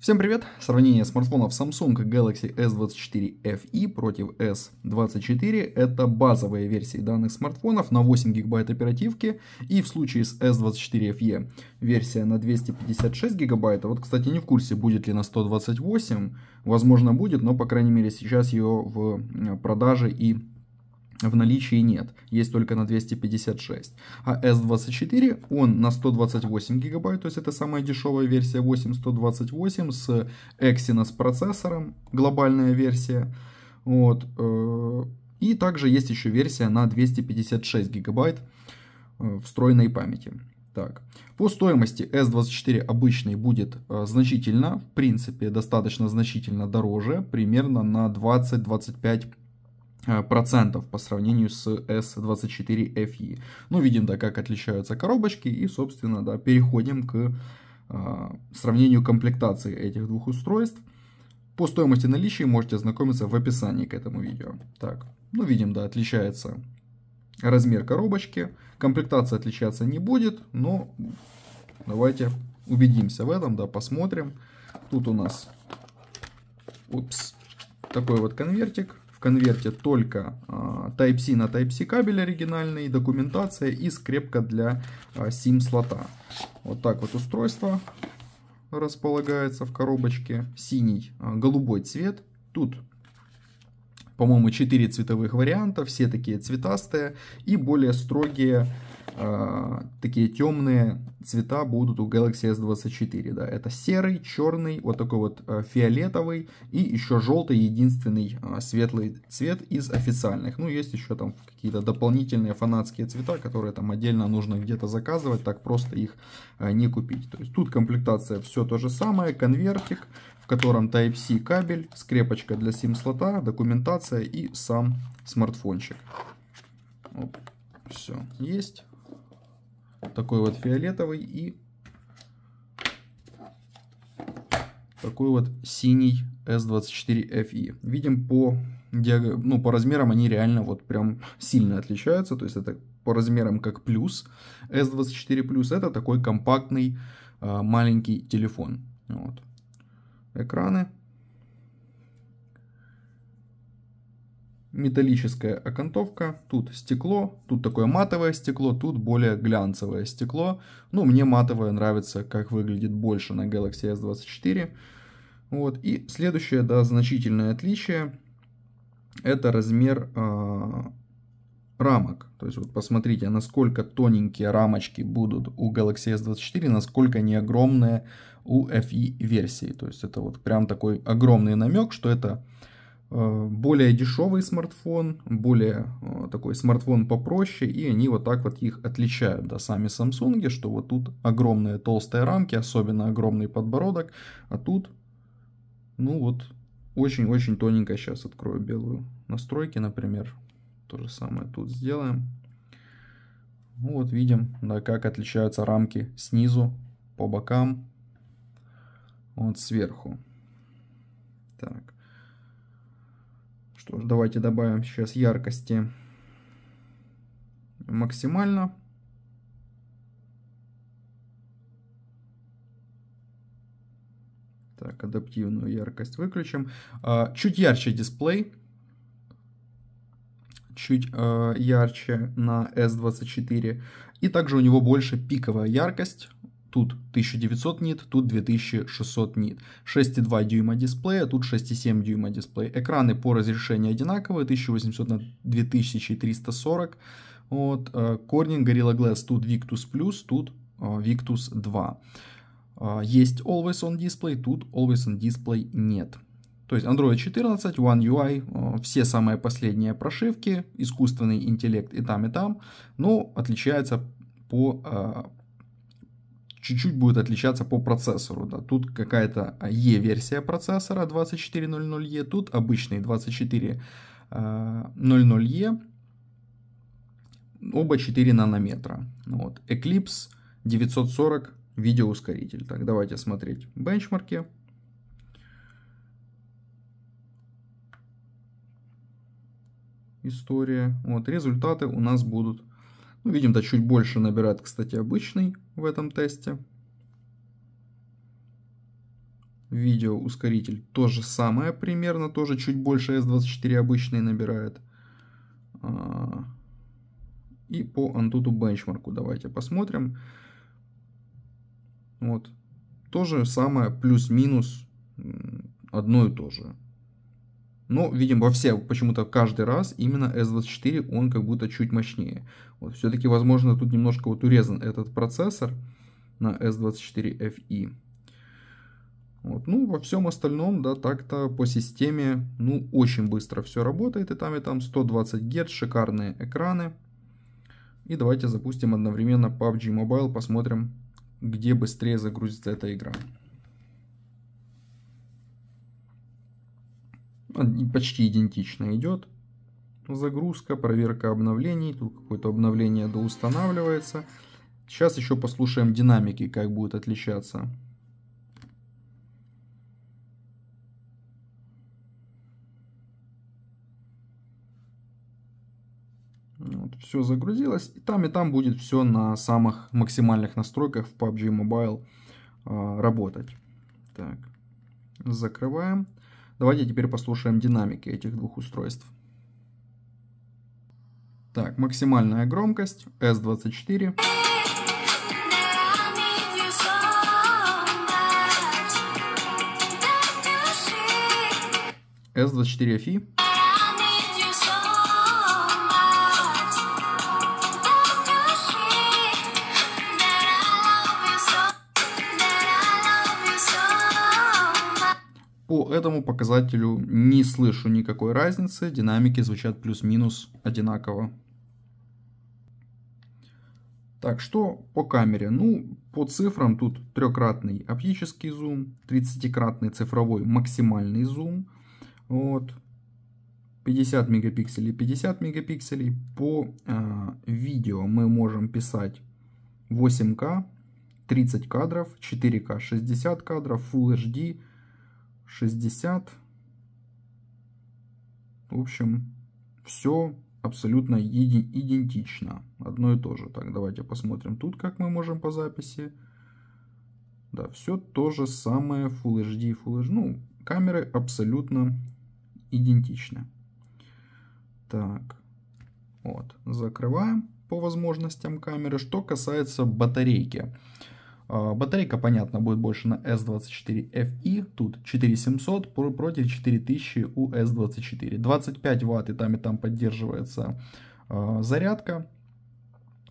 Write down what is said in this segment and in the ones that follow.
Всем привет! Сравнение смартфонов Samsung Galaxy S24 FE против S24 – это базовые версии данных смартфонов на 8 гигабайт оперативки и в случае с S24 FE версия на 256 гигабайт. Вот, кстати, не в курсе, будет ли на 128, возможно будет, но, по крайней мере, сейчас ее в продаже и в наличии нет, есть только на 256. А S24, он на 128 гигабайт, то есть это самая дешевая версия 8128 с Exynos процессором, глобальная версия. Вот. Э, и также есть еще версия на 256 гигабайт э, встроенной памяти. Так. По стоимости S24 обычный будет э, значительно, в принципе, достаточно значительно дороже, примерно на 20-25 Э, процентов по сравнению с S24FE. Ну, видим, да, как отличаются коробочки и, собственно, да, переходим к э, сравнению комплектации этих двух устройств. По стоимости наличия можете ознакомиться в описании к этому видео. Так, ну, видим, да, отличается размер коробочки. Комплектация отличаться не будет, но давайте убедимся в этом, да, посмотрим. Тут у нас, упс, такой вот конвертик в конверте только а, Type-C на Type-C кабель оригинальный, документация и скрепка для SIM-слота. А, вот так вот устройство располагается в коробочке. Синий, а, голубой цвет. Тут по-моему, 4 цветовых варианта, все такие цветастые и более строгие Э, такие темные цвета будут у Galaxy S24, да, это серый, черный, вот такой вот э, фиолетовый и еще желтый, единственный э, светлый цвет из официальных. Ну, есть еще там какие-то дополнительные фанатские цвета, которые там отдельно нужно где-то заказывать, так просто их э, не купить. То есть тут комплектация все то же самое, конвертик, в котором Type-C кабель, скрепочка для SIM-слота, документация и сам смартфончик. Оп, все, есть такой вот фиолетовый и такой вот синий S24FE. Видим по, диаг... ну, по размерам они реально вот прям сильно отличаются. То есть это по размерам как плюс. S24 плюс это такой компактный а, маленький телефон. Вот. Экраны металлическая окантовка, тут стекло, тут такое матовое стекло, тут более глянцевое стекло. Ну, мне матовое нравится, как выглядит больше на Galaxy S24. Вот. И следующее, да, значительное отличие, это размер э, рамок. То есть вот посмотрите, насколько тоненькие рамочки будут у Galaxy S24, насколько они огромные у FE версии. То есть это вот прям такой огромный намек, что это Э, более дешевый смартфон, более э, такой смартфон попроще, и они вот так вот их отличают, да, сами Samsung, что вот тут огромные толстые рамки, особенно огромный подбородок, а тут, ну вот, очень-очень тоненько сейчас открою белую настройки, например, то же самое тут сделаем. Ну вот видим, да, как отличаются рамки снизу, по бокам, вот сверху. Так. Что ж, давайте добавим сейчас яркости максимально. Так, адаптивную яркость выключим. А, чуть ярче дисплей. Чуть а, ярче на S24. И также у него больше пиковая яркость. Тут 1900 нит, тут 2600 нит. 6,2 дюйма дисплея, тут 6,7 дюйма дисплея. Экраны по разрешению одинаковые, 1800 на 2340. Вот. Э, Corning Gorilla Glass, тут Victus Plus, тут э, Victus 2. Э, есть Always On Display, тут Always On Display нет. То есть Android 14, One UI, все самые последние прошивки, искусственный интеллект и там, и там, но отличается по чуть-чуть будет отличаться по процессору. Да. Тут какая-то E-версия а, процессора 2400E, тут обычный 2400E, а, оба 4 нанометра. Ну вот. Eclipse 940 видеоускоритель. Так, давайте смотреть бенчмарки. История. Вот, результаты у нас будут ну, видим-то чуть больше набирает, кстати, обычный в этом тесте. Видеоускоритель то же самое примерно, тоже чуть больше S24 обычный набирает. А, и по Antutu бенчмарку давайте посмотрим. Вот. То же самое, плюс-минус, одно и то же. Ну, видим во все, почему-то каждый раз именно S24 он как будто чуть мощнее. Вот, Все-таки, возможно, тут немножко вот урезан этот процессор на S24FE. Вот. Ну, во всем остальном, да, так-то по системе, ну, очень быстро все работает. И там, и там 120 Гц, шикарные экраны. И давайте запустим одновременно PUBG Mobile, посмотрим, где быстрее загрузится эта игра. почти идентично идет. Загрузка, проверка обновлений, тут какое-то обновление доустанавливается. Сейчас еще послушаем динамики, как будет отличаться. Вот, все загрузилось. И там, и там будет все на самых максимальных настройках в PUBG Mobile э, работать. Так, закрываем. Давайте теперь послушаем динамики этих двух устройств. Так, максимальная громкость S24. S24FI. По этому показателю не слышу никакой разницы, динамики звучат плюс-минус одинаково. Так, что по камере? Ну, по цифрам тут трехкратный оптический зум, 30-кратный цифровой максимальный зум, вот, 50 мегапикселей, 50 мегапикселей. По э, видео мы можем писать 8К, 30 кадров, 4К, 60 кадров, Full HD, 60. В общем, все абсолютно идентично. Одно и то же. Так, давайте посмотрим тут, как мы можем по записи. Да, все то же самое. Full HD, Full HD. Ну, камеры абсолютно идентичны. Так, вот, закрываем по возможностям камеры. Что касается батарейки. А, батарейка, понятно, будет больше на S24FE, тут 4700 против 4000 у S24. 25 ватт и там и там поддерживается а, зарядка.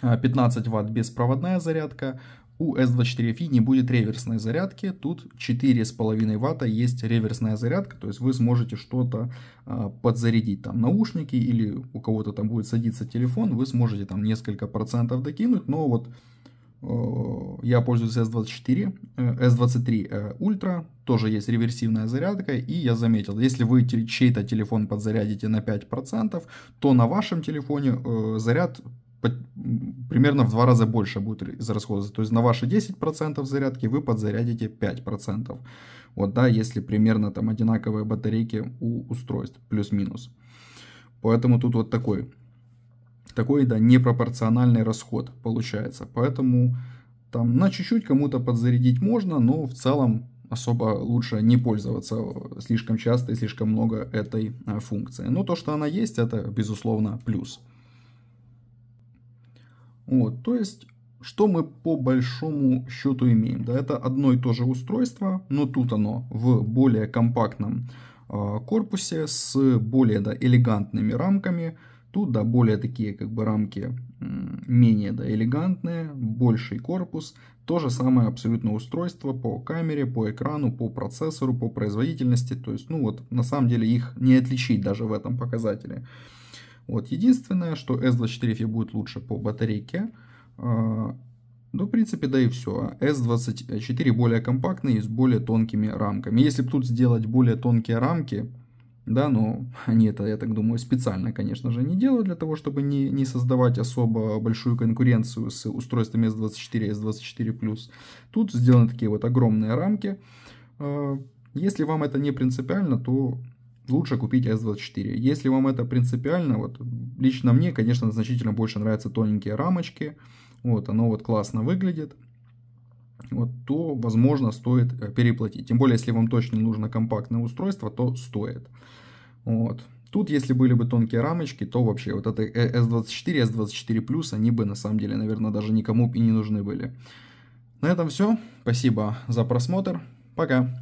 15 а, ватт беспроводная зарядка. У S24FE не будет реверсной зарядки, тут 4,5 ватта есть реверсная зарядка, то есть вы сможете что-то э, подзарядить, там наушники или у кого-то там будет садиться телефон, вы сможете там несколько процентов докинуть, но вот Э, я пользуюсь S24, S23 Ultra, тоже есть реверсивная зарядка, и я заметил, если вы чей-то телефон подзарядите на 5%, то на вашем телефоне э, заряд примерно в два раза больше будет израсходоваться. То есть на ваши 10% зарядки вы подзарядите 5%. Вот, да, если примерно там одинаковые батарейки у устройств, плюс-минус. Поэтому тут вот такой такой, да, непропорциональный расход получается. Поэтому там на чуть-чуть кому-то подзарядить можно, но в целом особо лучше не пользоваться э, слишком часто и слишком много этой э, функции. Но то, что она есть, это безусловно плюс. Вот, то есть, что мы по большому счету имеем? Да, это одно и то же устройство, но тут оно в более компактном э, корпусе с более да, элегантными рамками – Тут, да, более такие как бы рамки менее да, элегантные, больший корпус. То же самое абсолютно устройство по камере, по экрану, по процессору, по производительности. То есть, ну вот, на самом деле их не отличить даже в этом показателе. Вот, единственное, что S24 будет лучше по батарейке. А, ну, в принципе, да и все. S24 более компактный и с более тонкими рамками. Если бы тут сделать более тонкие рамки, да, но ну, они это, я так думаю, специально, конечно же, не делают для того, чтобы не, не создавать особо большую конкуренцию с устройствами S24 и S24+. Тут сделаны такие вот огромные рамки. А, если вам это не принципиально, то лучше купить S24. Если вам это принципиально, вот лично мне, конечно, значительно больше нравятся тоненькие рамочки, вот, оно вот классно выглядит вот, то, возможно, стоит э, переплатить. Тем более, если вам точно нужно компактное устройство, то стоит. Вот. Тут, если были бы тонкие рамочки, то вообще вот это S24, S24+, Plus они бы на самом деле, наверное, даже никому и не нужны были. На этом все. Спасибо за просмотр. Пока.